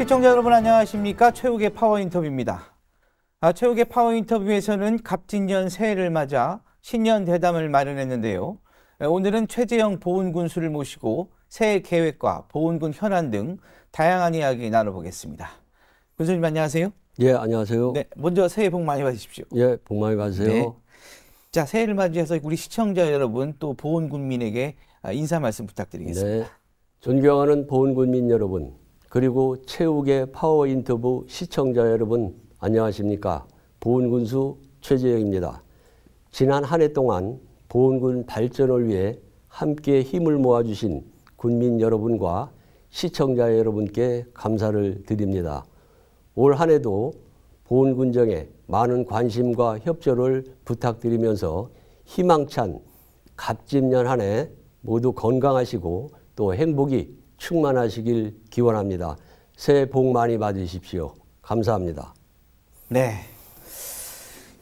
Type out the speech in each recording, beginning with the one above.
시청자 여러분 안녕하십니까 최욱의 파워 인터뷰입니다. 아, 최욱의 파워 인터뷰에서는 갑진년 새해를 맞아 신년 대담을 마련했는데요. 오늘은 최재영 보훈군수를 모시고 새해 계획과 보훈군 현안 등 다양한 이야기 나눠보겠습니다. 군수님 안녕하세요. 예 안녕하세요. 네 먼저 새해 복 많이 받으십시오. 예 복 많이 받으세요. 네. 자 새해를 맞이해서 우리 시청자 여러분 또 보훈군민에게 아, 인사 말씀 부탁드리겠습니다. 네. 존경하는 보훈군민 여러분. 그리고 최욱의 파워 인터뷰 시청자 여러분 안녕하십니까. 보훈군수 최재혁입니다. 지난 한 해 동안 보훈군 발전을 위해 함께 힘을 모아주신 군민 여러분과 시청자 여러분께 감사를 드립니다. 올 한 해도 보훈군정에 많은 관심과 협조를 부탁드리면서 희망찬 갑진년 한 해 모두 건강하시고 또 행복이 충만하시길 기원합니다. 새해 복 많이 받으십시오. 감사합니다. 네.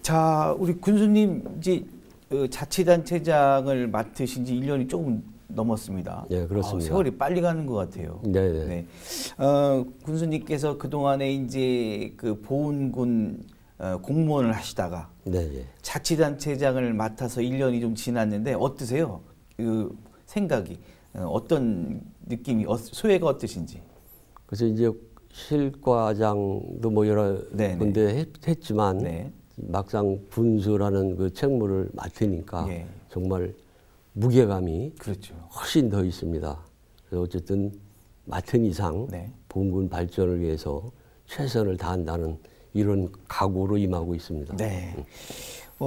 자, 우리 군수님 이제 어, 자치단체장을 맡으신 지 1년이 조금 넘었습니다. 네, 그렇습니다. 아, 세월이 빨리 가는 것 같아요. 네, 네, 네. 어, 군수님께서 그동안에 이제 그 보훈군 어, 공무원을 하시다가 네네. 예. 자치단체장을 맡아서 1년이 좀 지났는데 어떠세요? 그 생각이 어, 어떤 느낌이 어, 소외가 어떠신지. 그래서 이제 실과장도 뭐 여러 네네. 네. 군데 했, 했 지만 네. 막상 분수라는 그 책무를 맡으니까 네. 정말 무게감이 그렇죠. 훨씬 더 있습니다. 그래서 어쨌든 맡은 이상 네. 본군 발전을 위해서 최선을 다한다는 이런 각오로 임하고 있습니다. 네. 응. 음. 어,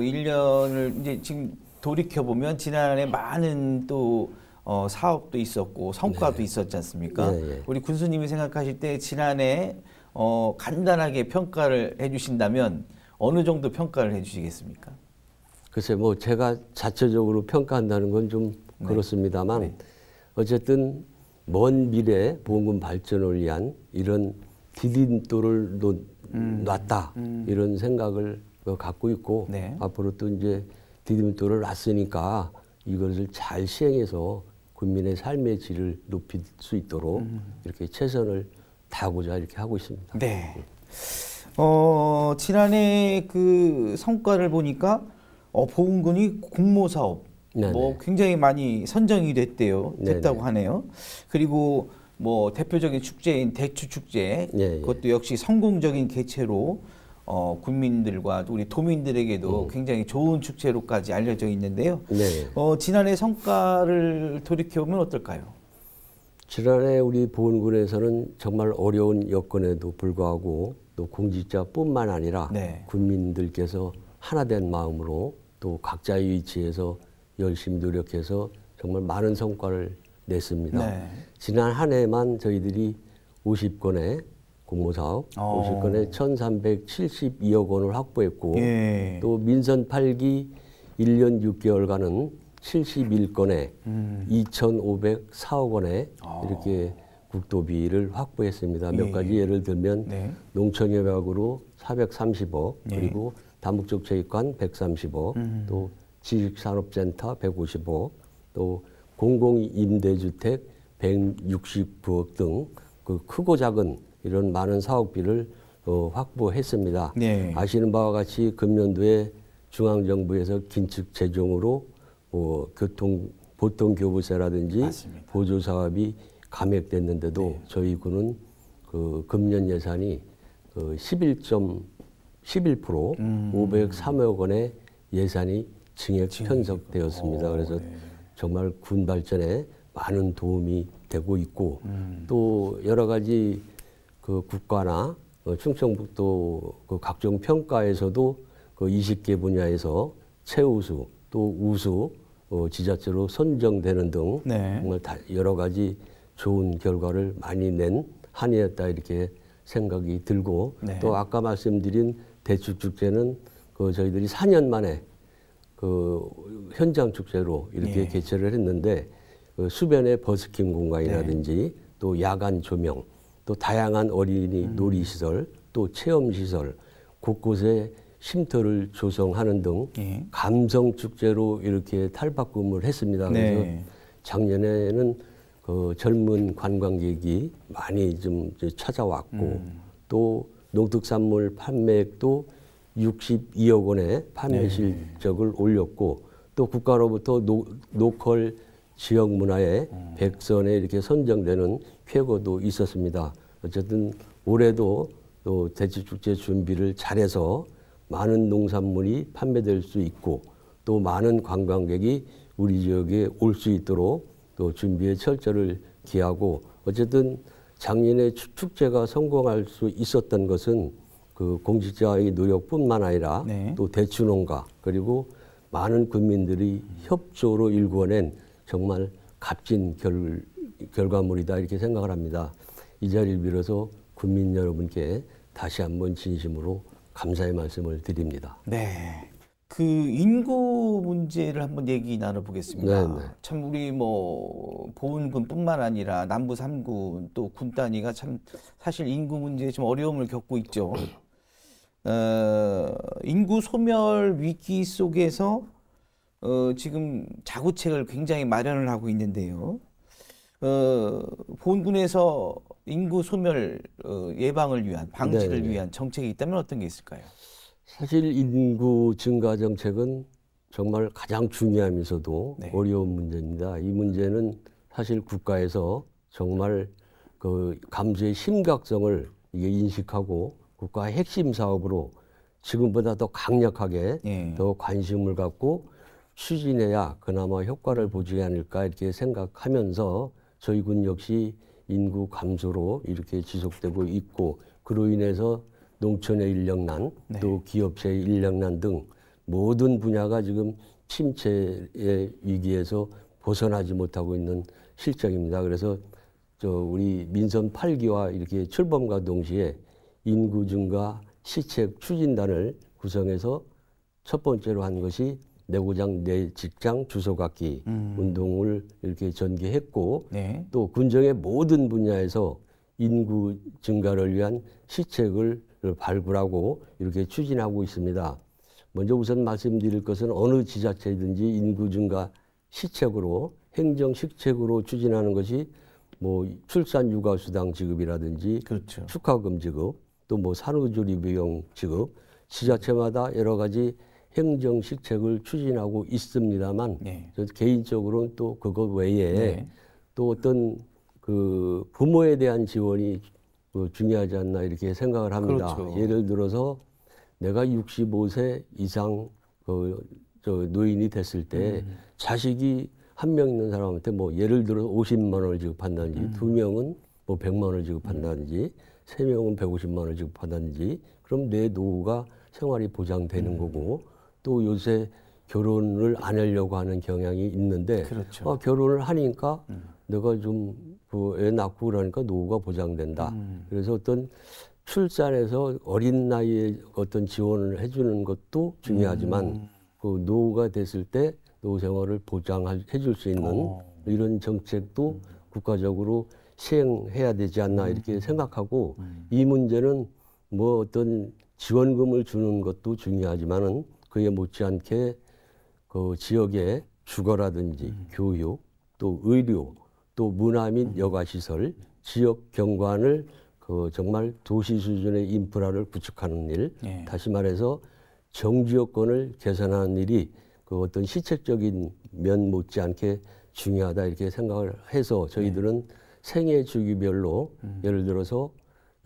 1년을 이제 지금 돌이켜보면 지난해 많은 또 어, 사업도 있었고 성과도 네. 있었지 않습니까? 예, 예. 우리 군수님이 생각하실 때 지난해 어, 간단하게 평가를 해주신다면 어느 정도 평가를 해주시겠습니까? 글쎄, 뭐 제가 자체적으로 평가한다는 건좀 네. 그렇습니다만 네. 어쨌든 먼 미래 보험금 발전을 위한 이런 디딤돌을 놓, 음. 음 놨다 음. 이런 생각을 뭐 갖고 있고 네. 앞으로 또 이제 디딤돌을 놨으니까 이것을 잘 시행해서 국민의 삶의 질을 높일 수 있도록 음. 이렇게 최선을 다하고자 이렇게 하고 있습니다. 네. 예. 어, 지난해 그 성과를 보니까 어, 보훈군이 공모 사업 네네. 뭐 네. 굉장히 많이 선정이 됐대요. 네, 됐다고 네네. 하네요. 그리고 뭐 대표적인 축제인 대추 축제 예, 예. 그것도 역시 성공적인 개최로 어, 국민들과 우리 도민들에게도 음. 굉장히 좋은 축제로까지 알려져 있는데요. 네. 어, 지난해 성과를 돌이켜보면 어떨까요? 지난해 우리 보훈군에서는 정말 어려운 여건에도 불구하고 또 공직자뿐만 아니라 네. 국민들께서 하나된 마음으로 또 각자의 위치에서 열심히 노력해서 정말 많은 성과를 냈습니다. 네. 지난 한 해만 저희들이 50건의 공모사업 어. 50건에 1,372억 원을 확보했고 예. 또 민선 8기 1년 6개월간은 71건에 음. 2,504억 원에 어. 이렇게 국도비를 확보했습니다. 몇 예, 예. 가지 예를 들면 네. 농촌협약으로 430억 예. 그리고 다목적체육관 130억 음. 또 지식산업센터 150억 또 공공임대주택 169억 등 그 크고 작은 이런 많은 사업비를 어, 확보했습니다. 네. 아시는 바와 같이 금년도에 중앙정부에서 긴축 재정으로 어, 교통 보통 교부세라든지 맞습니다. 보조 사업이 감액됐는데도 네. 저희 군은 그 금년 예산이 그 11점 11% 음. 503억 원의 예산이 증액 편성되었습니다. 그래서 네. 정말 군 발전에 많은 도움이 되고 있고 음. 또 여러 가지 그 국가나 어, 충청북도 그 각종 평가에서도 그 20개 분야에서 최우수 또 우수 어, 지자체로 선정되는 등 네. 정말 여러 가지 좋은 결과를 많이 낸 한 해였다 이렇게 생각이 들고 네. 또 아까 말씀드린 대축 축제는 그 저희들이 4년 만에 그 현장 축제로 이렇게 네. 개최를 했는데 그 수변의 버스킹 공간이라든지 네. 또 야간 조명 또 다양한 어린이 음. 놀이시설 또 체험시설 곳곳에 쉼터를 조성하는 등 예. 감성 축제로 이렇게 탈바꿈을 했습니다. 네. 그래서 네. 작년에는 그 젊은 관광객이 많이 좀 이제 찾아왔고 음. 또 농특산물 판매액도 62억 원의 판매 실적을 네. 올렸고 또 국가로부터 노, 노컬 지역 문화의 음. 백선에 이렇게 선정되는 쾌거도 있었습니다. 어쨌든 올해도 또 대치축제 준비를 잘해서 많은 농산물이 판매될 수 있고 또 많은 관광객이 우리 지역에 올 수 있도록 또 준비에 철저를 기하고 어쨌든 작년에 축제가 성공할 수 있었던 것은 그 공직자의 노력뿐만 아니라 네. 또 대추농가 그리고 많은 국민들이 협조로 일궈낸 정말 값진 결, 결과물이다 이렇게 생각을 합니다. 이 자리를 빌어서 국민 여러분께 다시 한번 진심으로 감사의 말씀을 드립니다. 네. 그 인구 문제를 한번 얘기 나눠보겠습니다. 네네. 네. 참 우리 뭐 보훈군뿐만 아니라 남부 3군 또군 단위가 참 사실 인구 문제에 좀 어려움을 겪고 있죠. 어, 인구 소멸 위기 속에서 어, 지금 자구책을 굉장히 마련을 하고 있는데요. 어, 본군에서 인구 소멸 어, 예방을 위한 방지를 네, 네 위한 정책이 있다면 어떤 게 있을까요? 사실 인구 증가 정책은 정말 가장 중요하면서도 네. 어려운 문제입니다. 이 문제는 사실 국가에서 정말 그 감소의 심각성을 인식하고 국가 핵심 사업으로 지금보다 더 강력하게 네. 더 관심을 갖고 추진해야 그나마 효과를 보지 않을까 이렇게 생각하면서 저희 군 역시 인구 감소로 이렇게 지속되고 있고 그로 인해서 농촌의 인력난 네. 또 기업체의 인력난 등 모든 분야가 지금 침체의 위기에서 벗어나지 못하고 있는 실정입니다. 그래서 저 우리 민선 8기와 이렇게 출범과 동시에 인구 증가 시책 추진단을 구성해서 첫 번째로 한 것이 내고장 내 직장 주소갖기 음. 운동을 이렇게 전개했고 네. 또 군정의 모든 분야에서 인구 증가를 위한 시책을 발굴하고 이렇게 추진하고 있습니다. 먼저 우선 말씀드릴 것은 어느 지자체든지 인구 증가 시책으로 행정 시책으로 추진하는 것이 뭐 출산 육아 수당 지급이라든지 그렇죠. 축하금 지급 또 뭐 산후조리비용 지급 지자체마다 여러 가지 행정실책을 추진하고 있습니다만 네. 저 개인적으로는 또 그것 외에 네. 또 어떤 그 부모에 대한 지원이 어, 중요하지 않나 이렇게 생각을 합니다. 그렇죠. 예를 들어서 내가 65세 이상 그저 노인이 됐을 때 음. 자식이 한 명 있는 사람한테 뭐 예를 들어 50만 원을 지급한다든지 음. 두 명은 뭐 100만 원을 지급한다든지 네. 세 명은 150만 원을 지급한다든지 그럼 내 노후가 생활이 보장되는 음. 거고 또 요새 결혼을 안 하려고 하는 경향이 있는데 그렇죠. 아, 결혼을 하니까 음. 내가 좀그애 낳고 그러니까 노후가 보장된다. 음. 그래서 어떤 출산에서 어린 나이에 어떤 지원을 해주는 것도 중요하지만 음. 그 노후가 됐을 때 노후 생활을 보장해줄 수 있는 오. 어. 이런 정책도 음. 국가적으로 시행해야 되지 않나 음. 이렇게 생각하고 음. 이 문제는 뭐 어떤 지원금을 주는 것도 중요하지만은 그에 못지않게 그 지역의 주거라든지 음. 교육 또 의료 또 문화 및 음. 여가 시설 지역 경관을 그 정말 도시 수준의 인프라를 구축하는 일 예. 다시 말해서 정지여건을 개선하는 일이 그 어떤 시책적인 면 못지않게 중요하다 이렇게 생각을 해서 저희들은 예. 생애 주기별로 음. 예를 들어서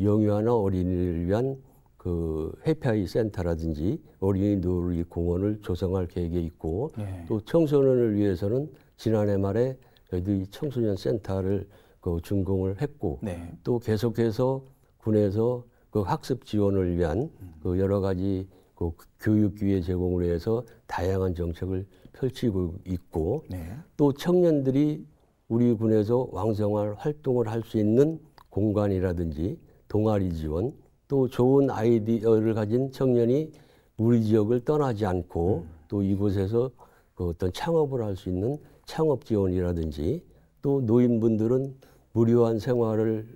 영유아나 어린이를 위한 그회피아이 센터라든지 어린이 놀이 공원을 조성할 계획에 있고 네. 또 청소년을 위해서는 지난해 말에 저희들이 청소년 센터를 그 준공을 했고 네. 또 계속해서 군에서 그 학습 지원을 위한 음. 그 여러 가지 그 교육 기회 제공을 위해서 다양한 정책을 펼치고 있고 네. 또 청년들이 우리 군에서 왕성한 활동을 할 수 있는 공간이라든지 동아리 지원 또 좋은 아이디어를 가진 청년이 우리 지역을 떠나지 않고 음. 또 이곳에서 그 어떤 창업을 할 수 있는 창업 지원이라든지 또 노인분들은 무료한 생활을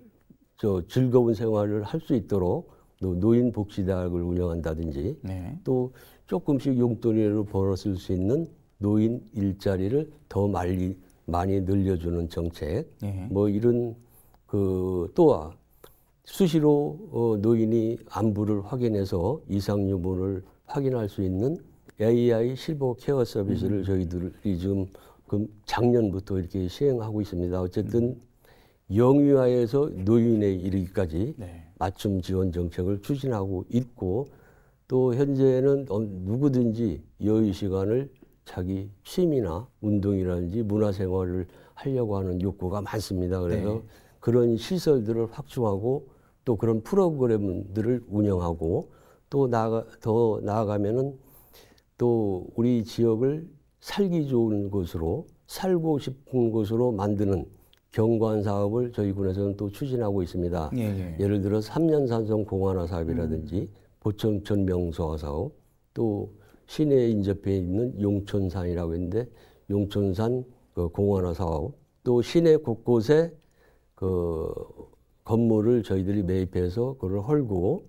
저 즐거운 생활을 할 수 있도록 또 노인 복지대학을 운영한다든지 네. 또 조금씩 용돈으로 벌었을 수 있는 노인 일자리를 더 많이 많이 늘려주는 정책 네. 뭐 이런 그 또한 수시로 어, 노인이 안부를 확인해서 이상 유무를 확인할 수 있는 AI 실버 케어 서비스를 음. 저희들이 지금 좀 작년부터 이렇게 시행하고 있습니다. 어쨌든 음. 영유아에서 노인에 이르기까지 네. 맞춤 지원 정책을 추진하고 있고 또 현재는 어, 누구든지 여유 시간을 자기 취미나 운동이라든지 문화생활을 하려고 하는 욕구가 많습니다. 그래서 네. 그런 시설들을 확충하고 또 그런 프로그램들을 운영하고 또 나아가 더 나아가면은 또 우리 지역을 살기 좋은 곳으로 살고 싶은 곳으로 만드는 경관 사업을 저희 군에서는 또 추진하고 있습니다. 예, 예. 를 들어 삼년 산성 공원화 사업이라든지 음. 보천 전명소화 사업 또 시내 인접해 있는 용천산이라고 했는데 용천산 그 어, 공원화 사업 또 시내 곳곳에 그 건물을 저희들이 매입해서 그걸 헐고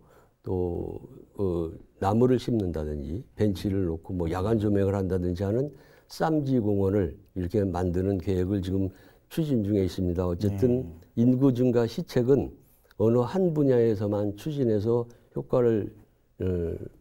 또그 나무를 심는다든지 벤치를 놓고 뭐 야간 조명을 한다든지 하는 쌈지 공원을 이렇게 만드는 계획을 지금 추진 중에 있습니다. 어쨌든 네. 인구 증가 시책은 어느 한 분야에서만 추진해서 효과를 어,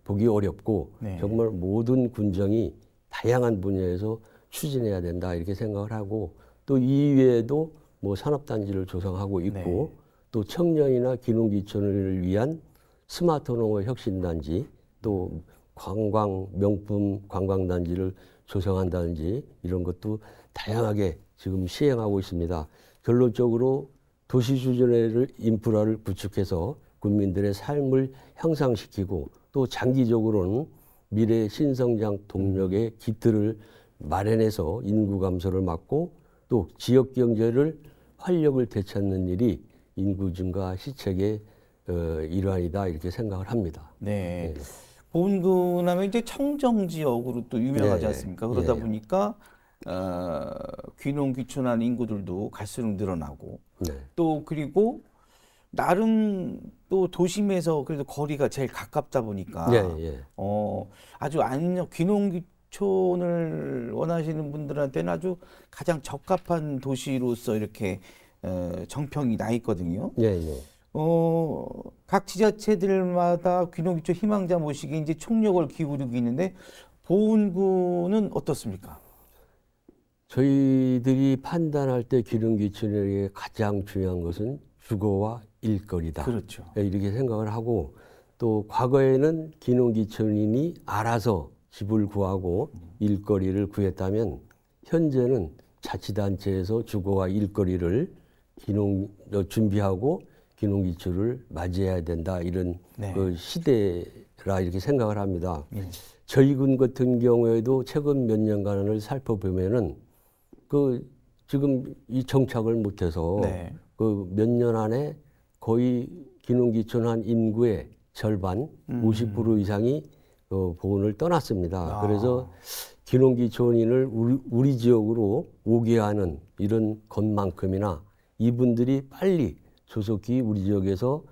보기 어렵고 네. 정말 모든 군정이 다양한 분야에서 추진해야 된다 이렇게 생각을 하고 또 이외에도 뭐 산업단지를 조성하고 네. 있고 또 청년이나 기농기촌을 위한 스마트 농업 혁신단지 또 관광 명품 관광단지를 조성한다든지 이런 것도 다양하게 지금 시행하고 있습니다. 결론적으로 도시 주변의 인프라를 구축해서 국민들의 삶을 향상시키고 또 장기적으로는 미래 신성장 동력의 음. 기틀을 마련해서 인구 감소를 막고 또 지역 경제를 활력을 되찾는 일이 인구 증가 시책의 어, 일환이다 이렇게 생각을 합니다. 네. 네. 보군하면 이제 청정 지역으로 또 유명하지 네. 않습니까? 그러다 네. 보니까 어, 귀농 귀촌한 인구들도 갈수록 늘어나고 네. 또 그리고 나름 또 도심에서 그래도 거리가 제일 가깝다 보니까 예, 예. 어 아주 안 귀농 농촌을 원하시는 분들한테는 아주 가장 적합한 도시로서 이렇게 어, 정평이 나 있거든요. 예, 예. 어, 각 지자체들마다 귀농기초 희망자 모시기 이제 총력을 기울이고 있는데 보은군은 어떻습니까? 저희들이 판단할 때 귀농기초에 가장 중요한 것은 주거와 일거리다. 그렇죠. 예, 이렇게 생각을 하고 또 과거에는 귀농기촌인이 알아서 집을 구하고 일거리를 구했다면 현재는 자치단체에서 주거와 일거리를 기농 어, 준비하고 기농기초를 맞이해야 된다 이런 네. 그 시대라 이렇게 생각을 합니다. 네. 저희 군 같은 경우에도 최근 몇 년간을 살펴보면은 그 지금 이 정착을 못해서 네. 그몇 년 안에 거의 기농기초한 인구의 절반 음. 50% 이상이 그 보훈을 떠났습니다. 아. 그래서 기농기 초원인을 우리, 우리 지역으로 오게 하는 이런 것만큼이나 이분들이 빨리 조속히 우리 지역에서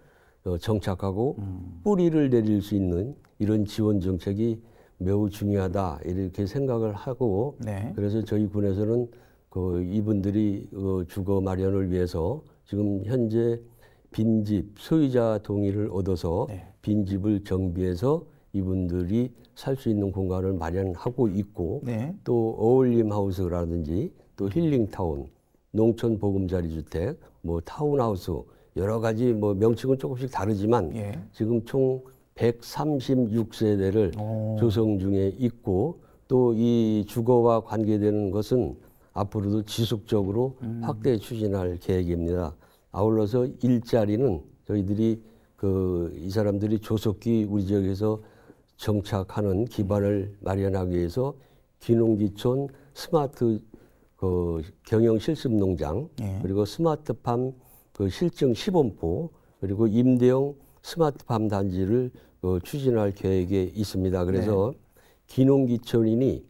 어, 정착하고 음. 뿌리를 내릴 수 있는 이런 지원 정책이 매우 중요하다 이렇게 생각을 하고 네. 그래서 저희 군에서는 그 이분들이 그 주거 마련을 위해서 지금 현재 빈집 소유자 동의를 얻어서 네. 빈집을 정비해서 이분들이 살 수 있는 공간을 마련하고 있고 네. 또 어울림 하우스라든지 또 힐링 타운, 농촌 보금자리 주택, 뭐 타운하우스 여러 가지 뭐 명칭은 조금씩 다르지만 예. 지금 총 136세대를 오. 조성 중에 있고 또 이 주거와 관계되는 것은 앞으로도 지속적으로 음. 확대 추진할 계획입니다. 아울러서 일자리는 저희들이 그 이 사람들이 조속히 우리 지역에서 정착하는 기반을 마련하기 위해서 귀농귀촌 스마트 그 경영 실습 농장 예. 그리고 스마트팜 그 실증 시범포 그리고 임대용 스마트팜 단지를 그 추진할 계획에 있습니다. 그래서 네. 귀농기촌인이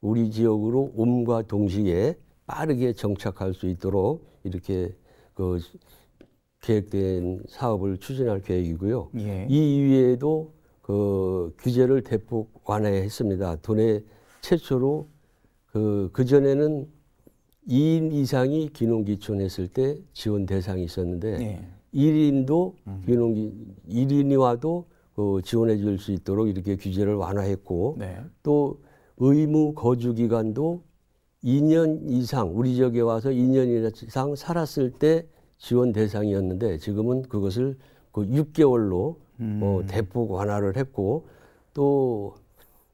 우리 지역으로 옴과 동시에 빠르게 정착할 수 있도록 이렇게 그 계획된 사업을 추진할 계획이고요. 예. 이 이외에도 그 규제를 대폭 완화했습니다. 돈에 최초로 그, 그전에는 2인 이상이 귀농귀촌했을 때 지원 대상이 있었는데 네. 예. 1인도 음. 귀농기 1인이 와도 그 지원해 줄 수 있도록 이렇게 규제를 완화했고 네. 또 의무 거주 기간도 2년 이상 우리 지역에 와서 2년 이상 살았을 때 지원 대상이었는데 지금은 그것을 그 6개월로 뭐 음. 대폭 완화를 했고 또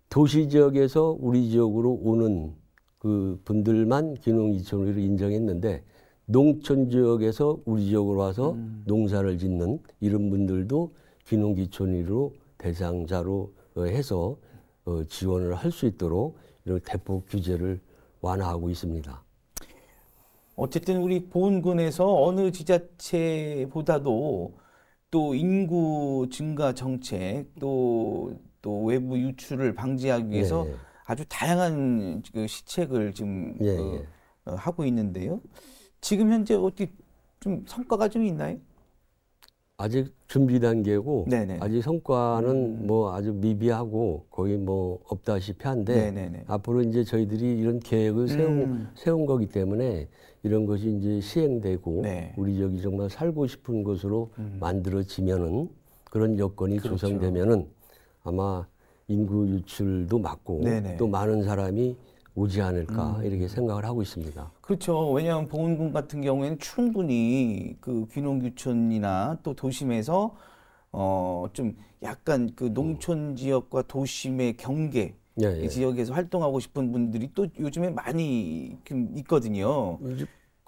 도시 지역에서 우리 지역으로 오는 그 분들만 기농 2천리를 인정했는데 농촌 지역에서 우리 지역으로 와서 음. 농사를 짓는 이런 분들도 기농 기촌으로 대상자로 어, 해서 어, 지원을 할 수 있도록 이런 대폭 규제를 완화하고 있습니다. 어쨌든 우리 보은군에서 어느 지자체보다도 또 인구 증가 정책 또, 또 외부 유출을 방지하기 예, 위해서 예, 예. 아주 다양한 그 시책을 지금 예, 어, 예. 하고 있는데요. 지금 현재 어떻게 좀 성과가 좀 있나요? 아직 준비 단계고 네네. 아직 성과는 음. 뭐 아주 미비하고 거의 뭐 없다시피 한데 네네. 앞으로 이제 저희들이 이런 계획을 세운, 음. 세운 거기 때문에 이런 것이 이제 시행되고 네. 우리 지기 정말 살고 싶은 곳으로 음. 만들어지면은 그런 여건이 그렇죠. 조성되면은 아마 인구 유출도 막고 네네. 또 많은 사람이 오지 않을까 음. 이렇게 생각을 하고 있습니다. 그렇죠. 왜냐하면 보훈군 같은 경우에는 충분히 그 귀농귀촌이나 또 도심에서 어 좀 약간 그 농촌 음. 지역과 도심의 경계 예, 예. 이 지역에서 활동하고 싶은 분들이 또 요즘에 많이 있거든요.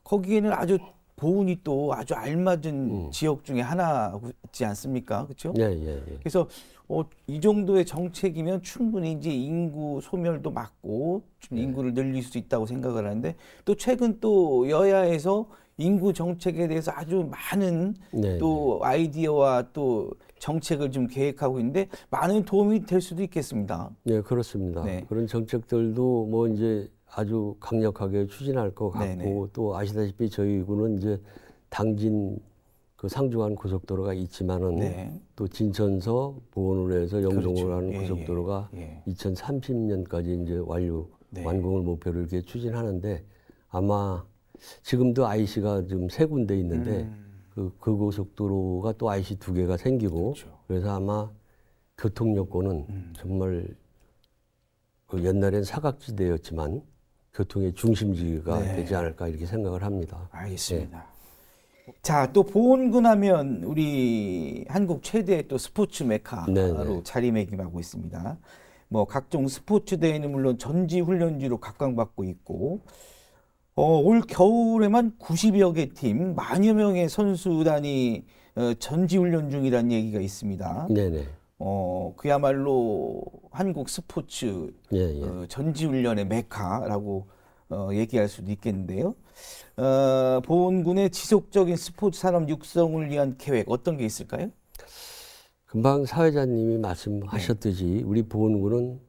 거기에는 아주 보훈이 또 아주 알맞은 음. 지역 중에 하나지 않습니까? 그렇죠? 예, 예, 예. 그래서 어, 이 정도의 정책이면 충분히 이제 인구 소멸도 막고 네. 인구를 늘릴 수 있다고 생각을 하는데 또 최근 또 여야에서 인구 정책에 대해서 아주 많은 네. 또 네. 아이디어와 또 정책을 좀 계획하고 있는데 많은 도움이 될 수도 있겠습니다. 네, 그렇습니다. 네. 그런 정책들도 뭐 이제 아주 강력하게 추진할 것 네, 같고 네네. 또 아시다시피 저희 군은 이제 당진 그 상중한 고속도로가 있지만은 네. 또 진천서 보원으로 해서 영종으로 그렇죠. 하는 예, 예. 고속도로가 예. 2030년까지 이제 완료 네. 완공을 목표로 이렇게 추진하는데 아마 지금도 IC가 지금 세 군데 있는데 음. 그, 그 고속도로가 또 IC 두 개가 생기고 그렇죠. 그래서 아마 교통 여건은 음. 정말 그 옛날엔 사각지대였지만 교통의 중심지가 네. 되지 않을까 이렇게 생각을 합니다. 알겠습니다. 네. 자, 또 보온군 하면 우리 한국 최대의 또 스포츠 네, 메카로 네. 자리매김하고 있습니다. 뭐 각종 스포츠 대회는 물론 전지 훈련지로 각광받고 있고 어, 올 겨울에만 90여 개 팀, 만여 명의 선수단이 어, 전지 훈련 중이라는 얘기가 있습니다. 네네. 네. 어, 그야말로 한국 스포츠 예, 예. 어, 전지 훈련의 메카라고 어, 얘기할 수도 있겠는데요. 어, 보훈군의 지속적인 스포츠 산업 육성을 위한 계획 어떤 게 있을까요? 금방 사회자님이 말씀하셨듯이 네. 우리 보훈군은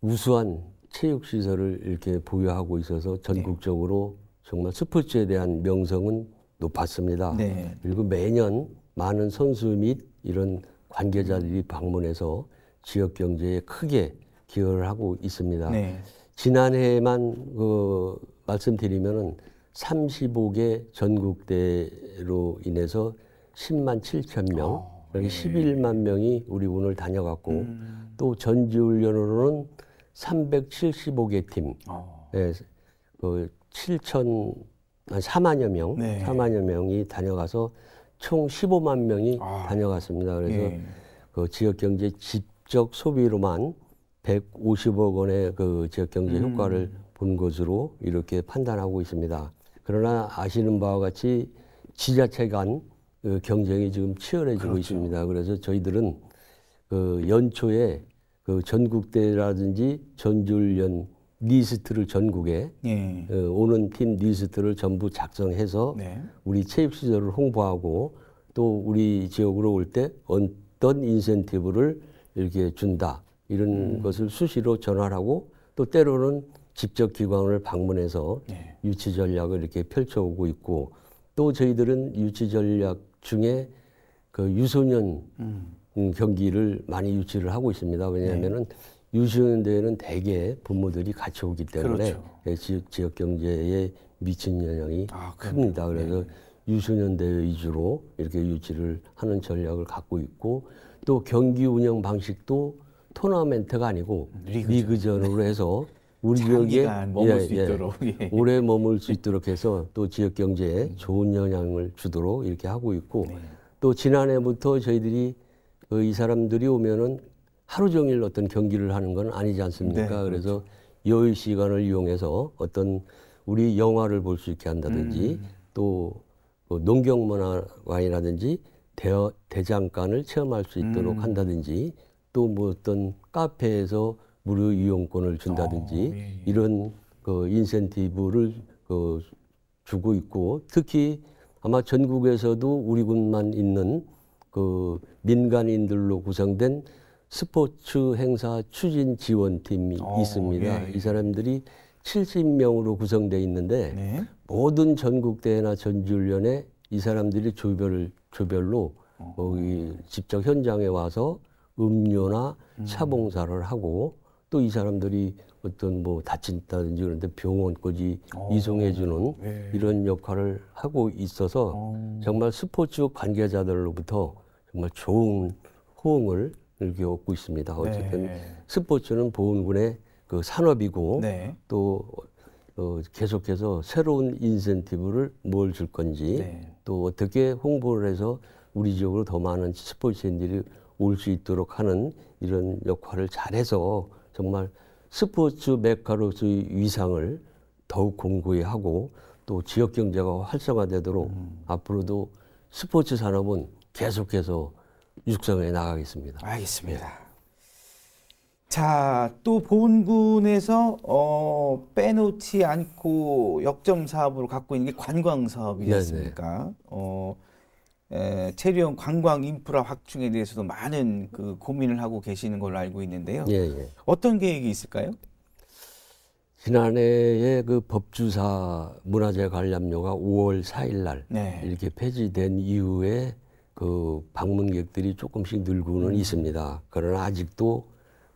우수한 체육 시설을 이렇게 보유하고 있어서 네. 전국적으로 네. 정말 스포츠에 대한 명성은 높았습니다. 네. 그리고 매년 많은 선수 및 이런 관계자들이 방문해서 지역 경제에 크게 기여를 하고 있습니다. 네. 지난해만 에그 어, 말씀드리면은 35개 전국대로 인해서 10만 7천 명, 어, 예. 11만 명이 우리 군을 다녀갔고 음. 또 전지훈련으로는 375개 팀, 어. 예, 그 7천 한 4만여 명, 네. 4만여 명이 다녀가서 총 15만 명이 아. 다녀갔습니다. 그래서 예. 그 지역 경제 직접 소비로만 150억 원의 그 지역 경제 음. 효과를 본 것으로 이렇게 판단하고 있습니다. 그러나 아시는 바와 같이 지자체 간 그 경쟁이 지금 치열해지고 그렇죠. 있습니다. 그래서 저희들은 그 연초에 그 전국대라든지 전주련 리스트를 전국에 예. 어, 오는 팀 리스트를 전부 작성해서 네. 우리 체육 시설을 홍보하고 또 우리 지역으로 올 때 어떤 인센티브를 이렇게 준다 이런 음. 것을 수시로 전화하고 또 때로는 직접 기관을 방문해서 네. 유치 전략을 이렇게 펼쳐오고 있고 또 저희들은 유치 전략 중에 그 유소년 음. 음 경기를 많이 유치를 하고 있습니다. 왜냐하면은 네. 유소년 대회는 대개 부모들이 같이 오기 때문에 그렇죠. 예, 지역, 지역 경제에 미친 영향이 아, 큽니다. 그래서 네. 유소년 대회 위주로 이렇게 유치를 하는 전략을 갖고 있고 또 경기 운영 방식도 토너멘트가 아니고 리그전. 리그전으로 네. 해서 우리 지역에 예, 머물 예, 수 있도록 예. 오래 머물 수 있도록 해서 또 지역 경제에 음. 좋은 영향을 주도록 이렇게 하고 있고 네. 또 지난해부터 저희들이 그 이 사람들이 오면은 하루 종일 어떤 경기를 하는 건 아니지 않습니까? 네, 그래서 그렇죠. 여유 시간을 이용해서 어떤 우리 영화를 볼 수 있게 한다든지 음. 또 뭐 농경문화관이라든지 대, 대장간을 체험할 수 있도록 음. 한다든지 또 뭐 어떤 카페에서 무료 이용권을 준다든지 어, 예, 예, 이런 그 인센티브를 그 주고 있고 특히 아마 전국에서도 우리 군만 있는 그 민간인들로 구성된 스포츠 행사 추진 지원팀이 오, 어, 있습니다. 예, 예. 이 사람들이 70명으로 구성돼 있는데 네. 모든 전국 대회나 전지훈련에 이 사람들이 조별 조별로 어. 거기 직접 현장에 와서 음료나 음. 차 봉사를 하고 또이 사람들이 어떤 뭐 다친다든지 그런데 병원까지 어. 이송해주는 네. 이런 역할을 하고 있어서 어. 정말 스포츠 관계자들로부터 정말 좋은 호응을 이렇게 얻고 있습니다. 어쨌든 네. 스포츠는 보훈군의 그 산업이고 네. 또 어, 계속해서 새로운 인센티브를 뭘 줄 건지 네. 또 어떻게 홍보를 해서 우리 지역으로 더 많은 스포츠인들이 올 수 있도록 하는 이런 역할을 잘해서 정말 스포츠 메카로서의 위상을 더욱 공고히 하고 또 지역 경제가 활성화되도록 음. 앞으로도 스포츠 산업은 계속해서 육성해 나가겠습니다. 알겠습니다. 자, 또보군에서 어, 빼놓지 않고 역점 사업으로 갖고 있는 게 관광 사업이지 습니까 네, 네. 어, 에, 체류형 관광 인프라 확충에 대해서도 많은 그 고민을 하고 계시는 걸로 알고 있는데요. 예, 예. 어떤 계획이 있을까요? 지난해에 그 법주사 문화재 관람료가 5월 4일 날 네. 이렇게 폐지된 이후에 그 방문객들이 조금씩 늘고는 음. 있습니다. 그러나 아직도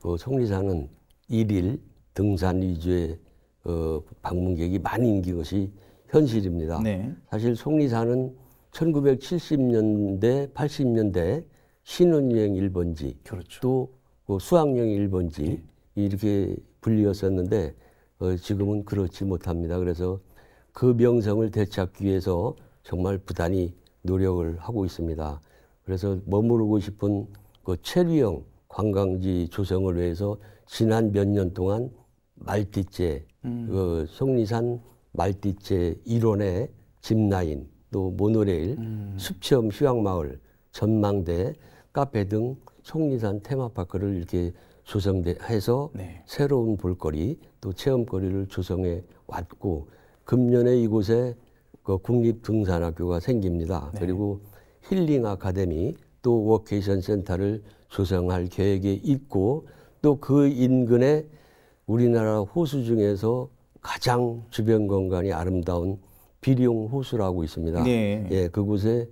그성리산은 일일 등산 위주의 그 방문객이 많이 인기 것이 현실입니다. 네. 사실 송리산은 1970년대, 80년대 신혼여행 1번지 그렇죠. 또 어, 수학여행 1번지 네. 예. 이렇게 불리었었는데 어, 지금은 그렇지 못합니다. 그래서 그 명성을 되찾기 위해서 정말 부단히 노력을 하고 있습니다. 그래서 머무르고 싶은 그 체류형 관광지 조성을 위해서 지난 몇 년 동안 말띠째, 음. 그 속리산 말띠째 일원의 집라인 또 모노레일, 음. 숲체험 휴양마을, 전망대, 카페 등 속리산 테마파크를 이렇게 조성해서 네. 새로운 볼거리 또 체험거리를 조성해 왔고 금년에 이곳에 그 국립등산학교가 생깁니다. 네. 그리고 힐링 아카데미 또 워케이션 센터를 조성할 계획이 있고 또 그 인근에 우리나라 호수 중에서 가장 주변 공간이 아름다운 비룡 호수라고 있습니다. 네. 예, 그곳에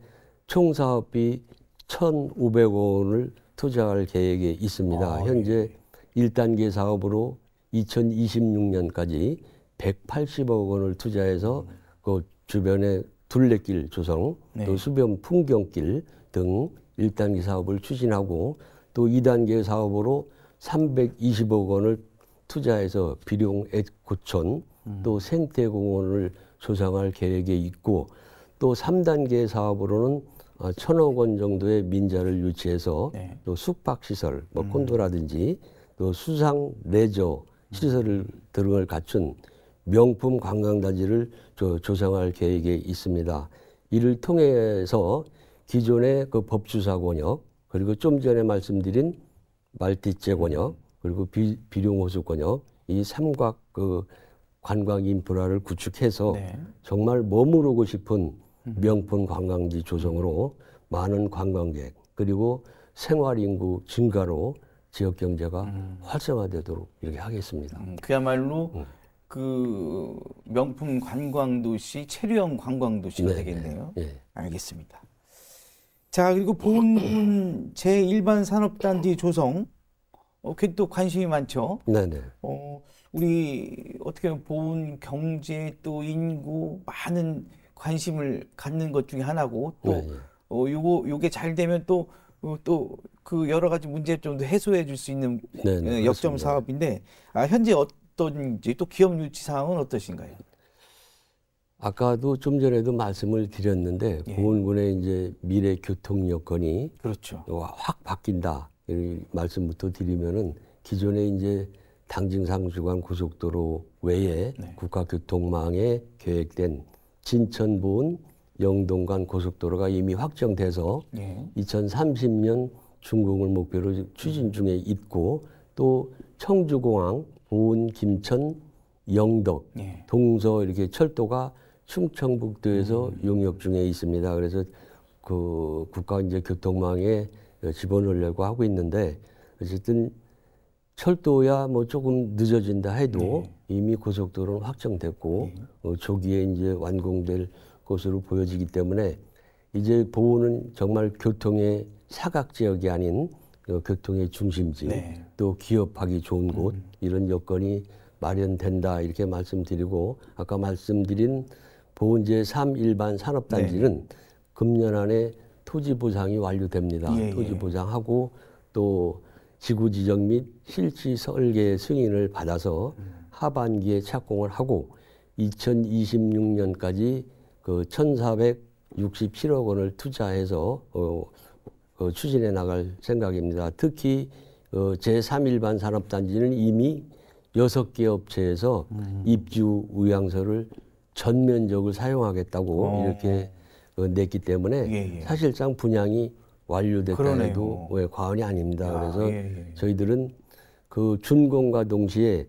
총 사업비 1 5 0 0 원을 투자할 계획에 있습니다. 아, 현재 네. 1단계 사업으로 2026년까지 180억 원을 투자해서 음. 그 주변에 둘레길 조성, 네. 또 수변 풍경길 등 1단계 사업을 추진하고 또 2단계 사업으로 320억 원을 투자해서 비룡 애고촌 음. 또 생태공원을 조성할 계획에 있고 또 3단계 사업으로는 어, 천억 원 정도의 민자를 유치해서 네. 또 숙박시설, 뭐 음. 콘도라든지 또 수상 레저 시설을 등을 갖춘 명품 관광단지를 조, 조성할 계획에 있습니다. 이를 통해서 기존의 그 법주사 권역 그리고 좀 전에 말씀드린 말티째 권역 그리고 비, 비룡호수 권역 이 삼각 그 관광 인프라를 구축해서 네. 정말 머무르고 싶은 명품 관광지 조성으로 많은 관광객 그리고 생활 인구 증가로 지역 경제가 음. 활성화되도록 이렇게 하겠습니다. 음, 그야말로 음. 그 명품 관광 도시, 체류형 관광 도시가 네, 네, 되겠네요. 네, 네. 알겠습니다. 자 그리고 보제 일반 산업단지 조성, 어, 그게 또 관심이 많죠. 네네. 네. 어, 우리 어떻게 보면 보훈, 경제 또 인구 많은 관심을 갖는 것 중에 하나고 또 네. 네. 어, 요거 요게 잘 되면 또 어, 또그 여러 가지 문제점도 해소해 줄 수 있는 네네, 네, 어, 역점 그렇습니다. 사업인데 아, 현재 어떤지 또 기업 유치 상황은 어떠신가요? 아까도 좀 전에도 말씀을 드렸는데 예. 보훈군의 이제 미래 교통 여건이 그렇죠. 어, 확 바뀐다 이 말씀부터 드리면은 기존에 이제 당진상주간 고속도로 외에 네. 국가교통망에 계획된 진천부은 영동간 고속도로가 이미 확정돼서 네. 예. 2030년 중공을 목표로 추진 음. 중에 있고 또 청주공항, 보은, 김천, 영덕, 네. 동서 이렇게 철도가 충청북도에서 음. 용역 중에 있습니다. 그래서 그 국가 이제 교통망에 집어넣으려고 하고 있는데 어쨌든 철도야 뭐 조금 늦어진다 해도 네. 이미 고속도로는 확정됐고 네. 어, 조기에 이제 완공될 것으로 보여지기 때문에 이제 보호는 정말 교통의 사각 지역이 아닌 어, 교통의 중심지 네. 또 기업하기 좋은 음. 곳 음. 이런 여건이 마련된다 이렇게 말씀드리고 아까 말씀드린 보은제 삼일반 산업단지는 네. 금년 안에 토지 보상이 완료됩니다. 예, 예. 토지 예. 보상하고 또 지구 지정 및 실지 설계 승인을 받아서 음. 하반기에 착공을 하고 2026년까지 그 1,467억 원을 투자해서 어, 어, 추진해 나갈 생각입니다. 특히 어, 제3일반 산업단지는 이미 여섯 개 업체에서 음. 입주 의향서를 전면적으로 사용하겠다고 오. 어. 이렇게 어, 냈기 때문에 예, 예. 사실상 분양이 완료됐다해도 예, 과언이 아닙니다. 야, 아, 그래서 예, 예, 예. 저희들은 그 준공과 동시에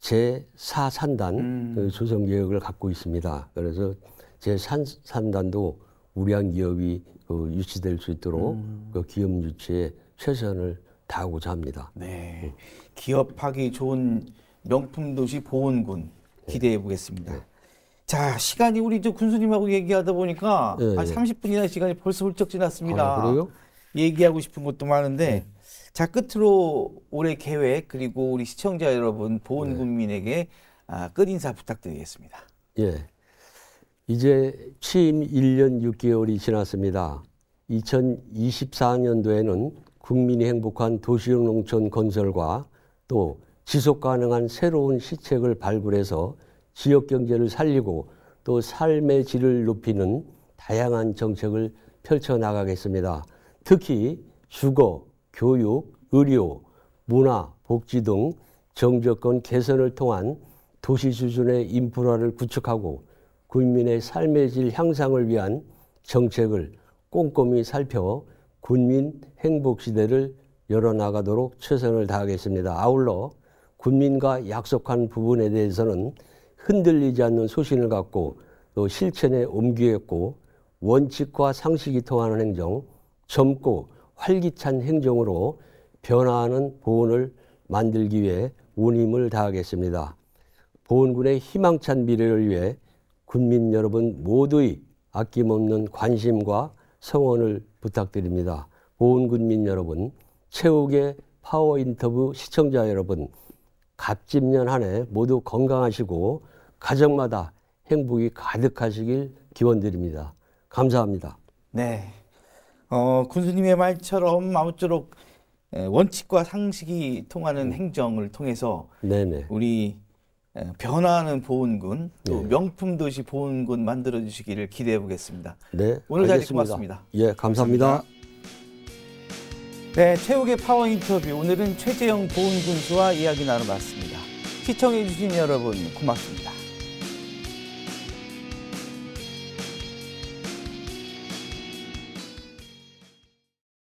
제사산단 음. 그 조성 계획을 갖고 있습니다. 그래서 제3산단도 우량 기업이 그 유치될 수 있도록 음. 그 기업 유치에 최선을 다하고자 합니다. 네. 기업하기 좋은 명품 도시 보은군 네. 기대해 보겠습니다. 네. 자, 시간이 우리 저 군수님하고 얘기하다 보니까 예, 한 예. 30분이나 시간이 벌써 훌쩍 지났습니다. 아, 그래요? 얘기하고 싶은 것도 많은데 네. 자 끝으로 올해 계획 그리고 우리 시청자 여러분 보은 네. 국민에게 아, 끝 인사 부탁드리겠습니다. 예. 이제 취임 1년 6개월이 지났습니다. 2024년도에는 국민이 행복한 도시형 농촌 건설과 또 지속 가능한 새로운 시책을 발굴해서 지역 경제를 살리고 또 삶의 질을 높이는 다양한 정책을 펼쳐 나가겠습니다. 특히 주거, 교육, 의료, 문화, 복지 등 정조권 개선을 통한 도시 수준의 인프라를 구축하고 국민의 삶의 질 향상을 위한 정책을 꼼꼼히 살펴 국민 행복 시대를 열어나가도록 최선을 다하겠습니다. 아울러 국민과 약속한 부분에 대해서는 흔들리지 않는 소신을 갖고 또 실천에 옮기겠고 원칙과 상식이 통하는 행정, 젊고 활기찬 행정으로 변화하는 보훈을 만들기 위해 온 힘을 다하겠습니다. 보훈군의 희망찬 미래를 위해 군민 여러분 모두의 아낌없는 관심과 성원을 부탁드립니다. 보훈군민 여러분, 최욱의 파워 인터뷰 시청자 여러분, 갑집년한 해 모두 건강하시고 가정마다 행복이 가득하시길 기원드립니다. 감사합니다. 네. 어, 군수님의 말처럼 아무쪼록 원칙과 상식이 통하는 음. 행정을 통해서 네네. 우리 변화하는 보훈군 또 네. 명품 도시 보훈군 만들어 주시기를 기대해 보겠습니다. 네, 오늘 자 고맙습니다. 예, 감사합니다. 감사합니다. 네, 최욱의 파워 인터뷰 오늘은 최재형 보훈군수와 이야기 나눠봤습니다. 시청해 주신 여러분 고맙습니다.